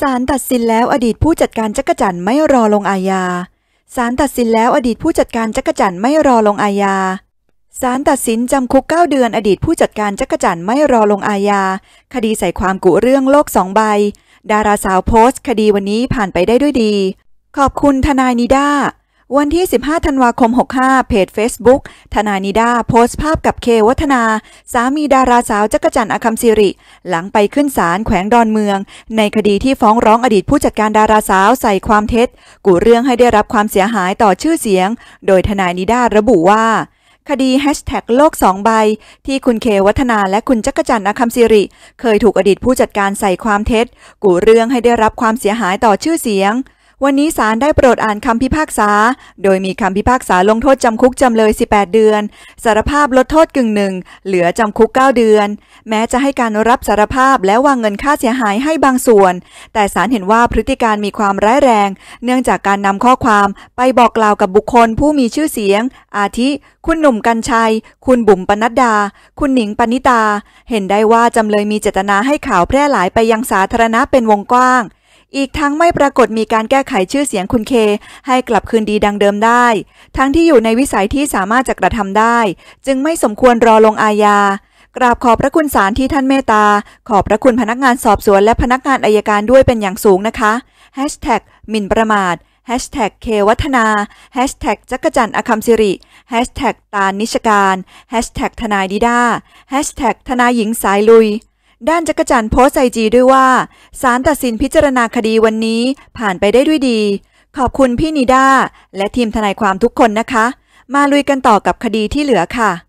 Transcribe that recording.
ศาลตัดสินแล้วอดีตผู้จัดการจักรจันไม่รอลงอาญา ศาลตัดสินแล้วอดีตผู้จัดการจักรจันไม่รอลงอาญา ศาลตัดสินจำคุก9เดือนอดีตผู้จัดการจักรจันไม่รอลงอาญา คดีใส่ความกุเรื่องโลกสองใบ ดาราสาวโพสต์คดีวันนี้ผ่านไปได้ด้วยดี ขอบคุณทนายนิด้าวันที่ 15 ธันวาคม 65 เพจ Facebook ธนานิดา โพสต์ภาพกับเควัฒนา สามีดาราสาวจักรจันอคัมศิริ หลังไปขึ้นศาลแขวงดอนเมือง ในคดีที่ฟ้องร้องอดีตผู้จัดการดาราสาวใส่ความเท็จ กูเรื่องให้ได้รับความเสียหายต่อชื่อเสียง โดยทนายนิดาระบุว่า คดีแฮชแท็กโลกสองใบ ที่คุณเควัฒนาและคุณจักรจันทร์อคัมศิริ เคยถูกอดีตผู้จัดการใส่ความเท็จ กูเรื่องให้ได้รับความเสียหายต่อชื่อเสียงวันนี้ศาลได้โปรดอ่านคำพิพากษา โดยมีคำพิพากษาลงโทษจำคุกจำเลย 18 เดือนสารภาพลดโทษกึ่งหนึ่ง เหลือจำคุก 9 เดือน แม้จะให้การรับสารภาพและวางเงินค่าเสียหายให้บางส่วน แต่ศาลเห็นว่าพฤติการมีความร้ายแรง เนื่องจากการนำข้อความไปบอกกล่าวกับบุคคลผู้มีชื่อเสียง อาทิ คุณหนุ่มกัญชัยคุณบุ๋มปนัดดา คุณหนิงปณิตา เห็นได้ว่าจำเลยมีเจตนาให้ข่าวแพร่หลายไปยังสาธารณะเป็นวงกว้างอีกทั้งไม่ปรากฏมีการแก้ไขชื่อเสียงคุณเค ให้กลับคืนดีดังเดิมได้ ทั้งที่อยู่ในวิสัยที่สามารถจะกระทำได้ จึงไม่สมควรรอลงอาญากราบขอบพระคุณศาลที่ท่านเมตตาขอบพระคุณพนักงานสอบสวนและพนักงานอายการด้วยเป็นอย่างสูงนะคะหมิ่นประมาทเควัฒนาจักจั่นอคัมสิริตานิชการทนายดิดาทนายหญิงสายลุยด้านจักจันโพสไอจีด้วยว่าศาลตัดสินพิจารณาคดีวันนี้ผ่านไปได้ด้วยดี ขอบคุณพี่นิด้า และทีมทนายความทุกคนนะคะ มาลุยกันต่อกับคดีที่เหลือค่ะ